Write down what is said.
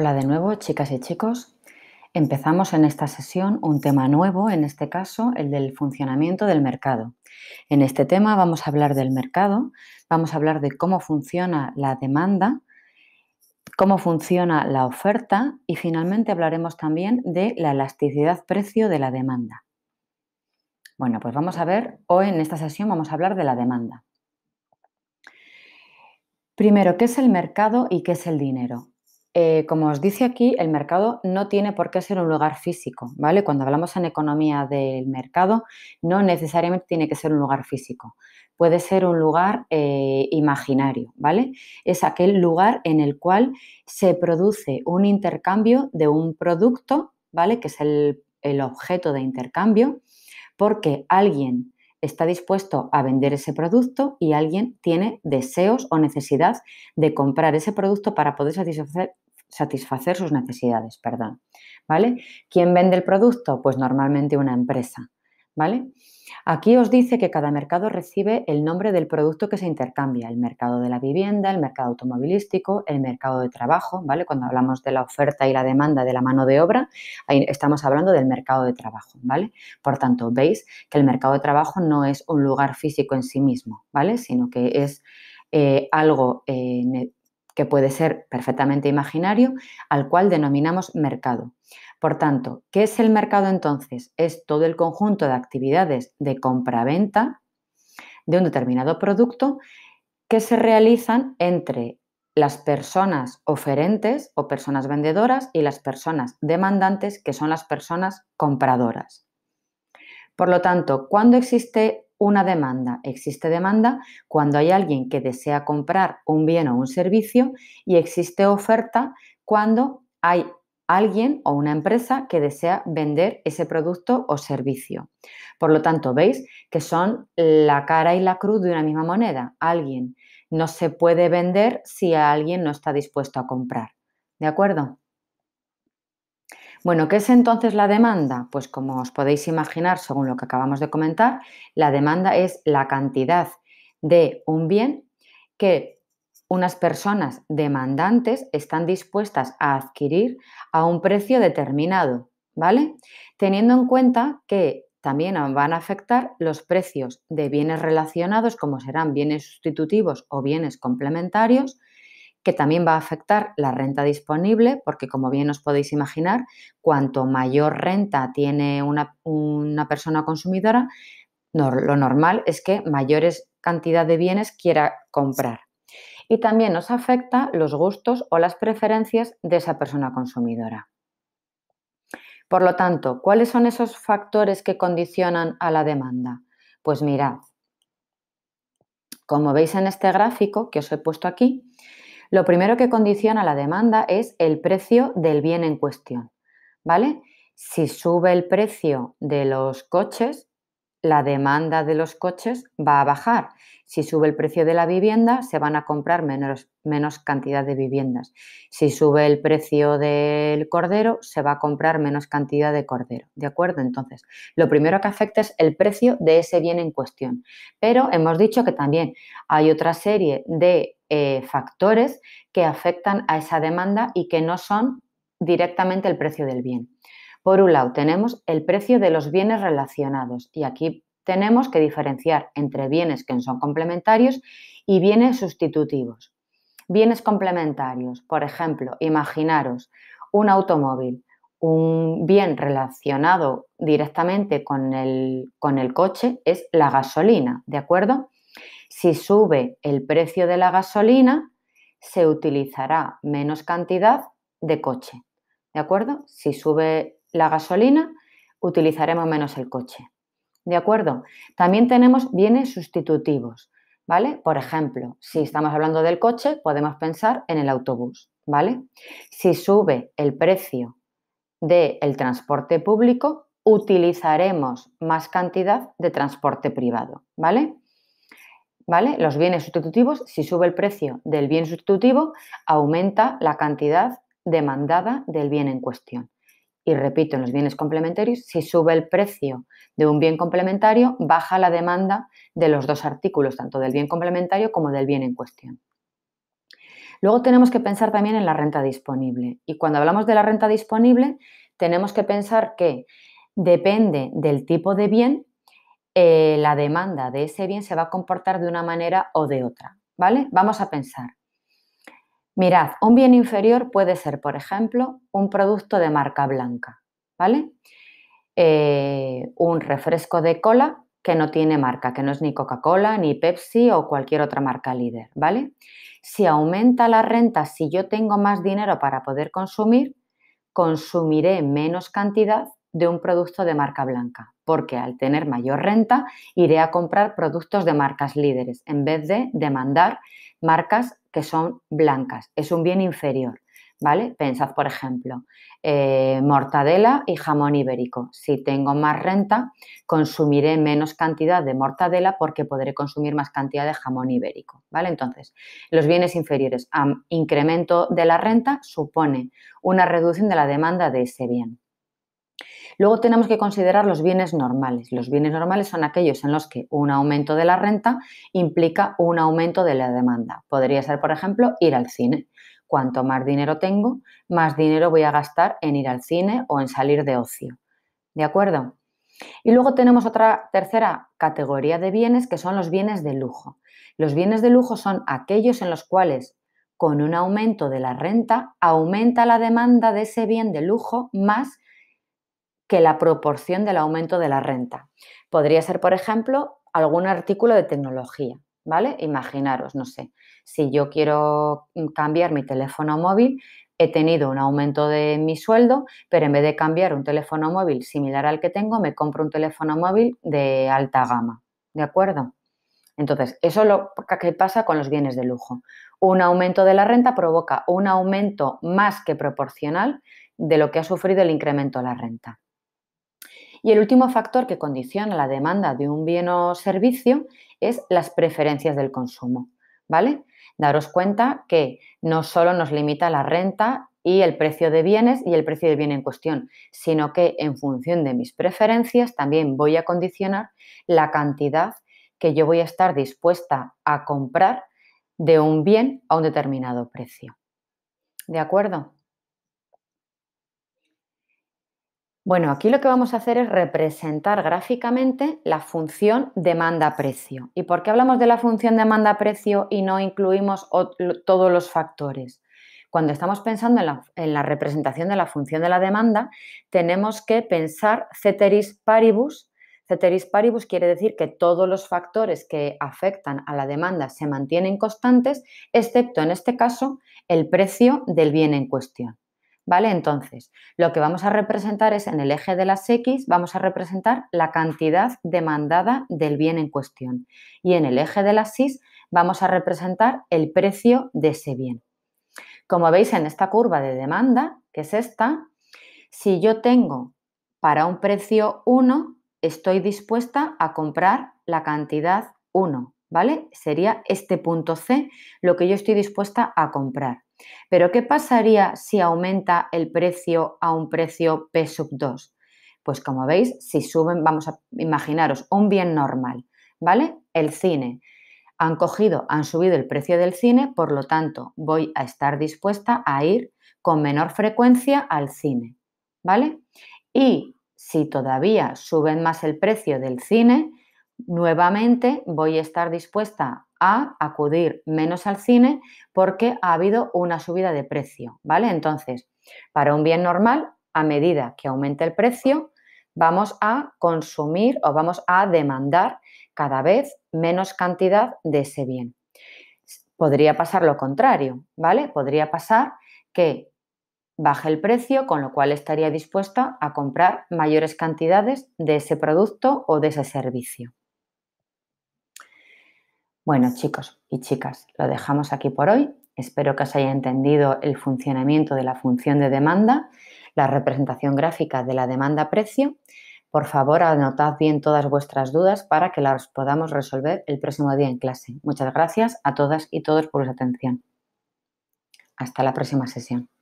Hola de nuevo, chicas y chicos. Empezamos en esta sesión un tema nuevo, en este caso el del funcionamiento del mercado. En este tema vamos a hablar del mercado, vamos a hablar de cómo funciona la demanda, cómo funciona la oferta y finalmente hablaremos también de la elasticidad precio de la demanda. Bueno, pues vamos a ver, hoy en esta sesión vamos a hablar de la demanda. Primero, ¿qué es el mercado y qué es el dinero? Eh, como os dice aquí, el mercado no tiene por qué ser un lugar físico, ¿vale? Cuando hablamos en economía del mercado, no necesariamente tiene que ser un lugar físico, puede ser un lugar eh, imaginario, ¿vale? Es aquel lugar en el cual se produce un intercambio de un producto, ¿vale? Que es el objeto de intercambio, porque alguien está dispuesto a vender ese producto y alguien tiene deseos o necesidad de comprar ese producto para poder satisfacer, sus necesidades, ¿Vale? ¿Quién vende el producto? Pues normalmente una empresa. ¿vale? Aquí os dice que cada mercado recibe el nombre del producto que se intercambia, el mercado de la vivienda, el mercado automovilístico, el mercado de trabajo, ¿vale? Cuando hablamos de la oferta y la demanda de la mano de obra, ahí estamos hablando del mercado de trabajo, ¿vale? Por tanto, veis que el mercado de trabajo no es un lugar físico en sí mismo, ¿vale? Sino que es eh, algo eh, que puede ser perfectamente imaginario, al cual denominamos mercado. Por tanto, ¿qué es el mercado entonces? Es todo el conjunto de actividades de compra-venta de un determinado producto que se realizan entre las personas oferentes o personas vendedoras y las personas demandantes, que son las personas compradoras. Por lo tanto, cuando existe una demanda. Existe demanda cuando hay alguien que desea comprar un bien o un servicio y existe oferta cuando hay alguien o una empresa que desea vender ese producto o servicio. Por lo tanto, veis que son la cara y la cruz de una misma moneda. Alguien no se puede vender si alguien no está dispuesto a comprar. ¿De acuerdo? Bueno, ¿qué es entonces la demanda? Pues como os podéis imaginar, según lo que acabamos de comentar, la demanda es la cantidad de un bien que unas personas demandantes están dispuestas a adquirir a un precio determinado, ¿vale? Teniendo en cuenta que también van a afectar los precios de bienes relacionados, como serán bienes sustitutivos o bienes complementarios, que también va a afectar la renta disponible, porque como bien os podéis imaginar, cuanto mayor renta tiene una, una persona consumidora, lo normal es que mayores cantidad de bienes quiera comprar. Y también nos afecta los gustos o las preferencias de esa persona consumidora. Por lo tanto, ¿cuáles son esos factores que condicionan a la demanda? Pues mirad, como veis en este gráfico que os he puesto aquí, lo primero que condiciona la demanda es el precio del bien en cuestión, ¿vale? Si sube el precio de los coches, la demanda de los coches va a bajar. Si sube el precio de la vivienda, se van a comprar menos, cantidad de viviendas. Si sube el precio del cordero, se va a comprar menos cantidad de cordero. ¿De acuerdo? Entonces, lo primero que afecta es el precio de ese bien en cuestión. Pero hemos dicho que también hay otra serie de eh, factores que afectan a esa demanda y que no son directamente el precio del bien. Por un lado, tenemos el precio de los bienes relacionados y aquí tenemos que diferenciar entre bienes que son complementarios y bienes sustitutivos. Bienes complementarios, por ejemplo, imaginaros un automóvil, un bien relacionado directamente con el coche es la gasolina, ¿de acuerdo? Si sube el precio de la gasolina, se utilizará menos cantidad de coche. ¿De acuerdo? Si sube la gasolina, utilizaremos menos el coche. ¿De acuerdo? También tenemos bienes sustitutivos, ¿vale? Por ejemplo, si estamos hablando del coche, podemos pensar en el autobús, ¿vale? Si sube el precio del transporte público, utilizaremos más cantidad de transporte privado, ¿vale? Los bienes sustitutivos, si sube el precio del bien sustitutivo, aumenta la cantidad demandada del bien en cuestión. Y repito, en los bienes complementarios, si sube el precio de un bien complementario, baja la demanda de los dos artículos, tanto del bien complementario como del bien en cuestión. Luego tenemos que pensar también en la renta disponible. Y cuando hablamos de la renta disponible, tenemos que pensar que depende del tipo de bien, eh, la demanda de ese bien se va a comportar de una manera o de otra. ¿Vale? Vamos a pensar. Mirad, un bien inferior puede ser, por ejemplo, un producto de marca blanca, ¿vale? Eh, un refresco de cola que no tiene marca, que no es ni Coca-Cola, ni Pepsi o cualquier otra marca líder, ¿vale? Si aumenta la renta, si yo tengo más dinero para poder consumir, consumiré menos cantidad de un producto de marca blanca, porque al tener mayor renta iré a comprar productos de marcas líderes en vez de demandar marcas que son blancas. Es un bien inferior, ¿vale? Pensad, por ejemplo, eh, mortadela y jamón ibérico. Si tengo más renta, consumiré menos cantidad de mortadela porque podré consumir más cantidad de jamón ibérico, ¿vale? Entonces, los bienes inferiores a incremento de la renta supone una reducción de la demanda de ese bien. Luego tenemos que considerar los bienes normales. Los bienes normales son aquellos en los que un aumento de la renta implica un aumento de la demanda. Podría ser, por ejemplo, ir al cine. Cuanto más dinero tengo, más dinero voy a gastar en ir al cine o en salir de ocio. ¿De acuerdo? Y luego tenemos otra tercera categoría de bienes que son los bienes de lujo. Los bienes de lujo son aquellos en los cuales con un aumento de la renta aumenta la demanda de ese bien de lujo más que la proporción del aumento de la renta. Podría ser, por ejemplo, algún artículo de tecnología, ¿vale? Imaginaros, no sé, si yo quiero mm, cambiar mi teléfono móvil, he tenido un aumento de mi sueldo, pero en vez de cambiar un teléfono móvil similar al que tengo, me compro un teléfono móvil de alta gama, ¿de acuerdo? Entonces, eso es lo que pasa con los bienes de lujo. Un aumento de la renta provoca un aumento más que proporcional de lo que ha sufrido el incremento de la renta. Y el último factor que condiciona la demanda de un bien o servicio es las preferencias del consumo, ¿vale? Daros cuenta que no solo nos limita la renta y el precio de bienes y el precio del bien en cuestión, sino que en función de mis preferencias también voy a condicionar la cantidad que yo voy a estar dispuesta a comprar de un bien a un determinado precio. ¿De acuerdo? Bueno, aquí lo que vamos a hacer es representar gráficamente la función demanda-precio. ¿Y por qué hablamos de la función demanda-precio y no incluimos todos los factores? Cuando estamos pensando en la, representación de la función de la demanda, tenemos que pensar ceteris paribus. Ceteris paribus quiere decir que todos los factores que afectan a la demanda se mantienen constantes, excepto en este caso el precio del bien en cuestión. ¿Vale? Entonces, lo que vamos a representar es en el eje de las X, vamos a representar la cantidad demandada del bien en cuestión. Y en el eje de las Y vamos a representar el precio de ese bien. Como veis en esta curva de demanda, que es esta, si yo tengo para un precio 1, estoy dispuesta a comprar la cantidad 1, ¿vale? Sería este punto C lo que yo estoy dispuesta a comprar. Pero ¿qué pasaría si aumenta el precio a un precio P sub 2? Pues como veis, si suben, vamos a imaginaros un bien normal, ¿vale? El cine. Han cogido, han subido el precio del cine, por lo tanto, voy a estar dispuesta a ir con menor frecuencia al cine, ¿vale? Y si todavía suben más el precio del cine, nuevamente voy a estar dispuesta a acudir menos al cine porque ha habido una subida de precio, ¿vale? Entonces, para un bien normal, a medida que aumente el precio, vamos a consumir o vamos a demandar cada vez menos cantidad de ese bien. Podría pasar lo contrario, ¿vale? Podría pasar que baje el precio, con lo cual estaría dispuesta a comprar mayores cantidades de ese producto o de ese servicio. Bueno, chicos y chicas, lo dejamos aquí por hoy. Espero que os haya entendido el funcionamiento de la función de demanda, la representación gráfica de la demanda-precio. Por favor, anotad bien todas vuestras dudas para que las podamos resolver el próximo día en clase. Muchas gracias a todas y todos por su atención. Hasta la próxima sesión.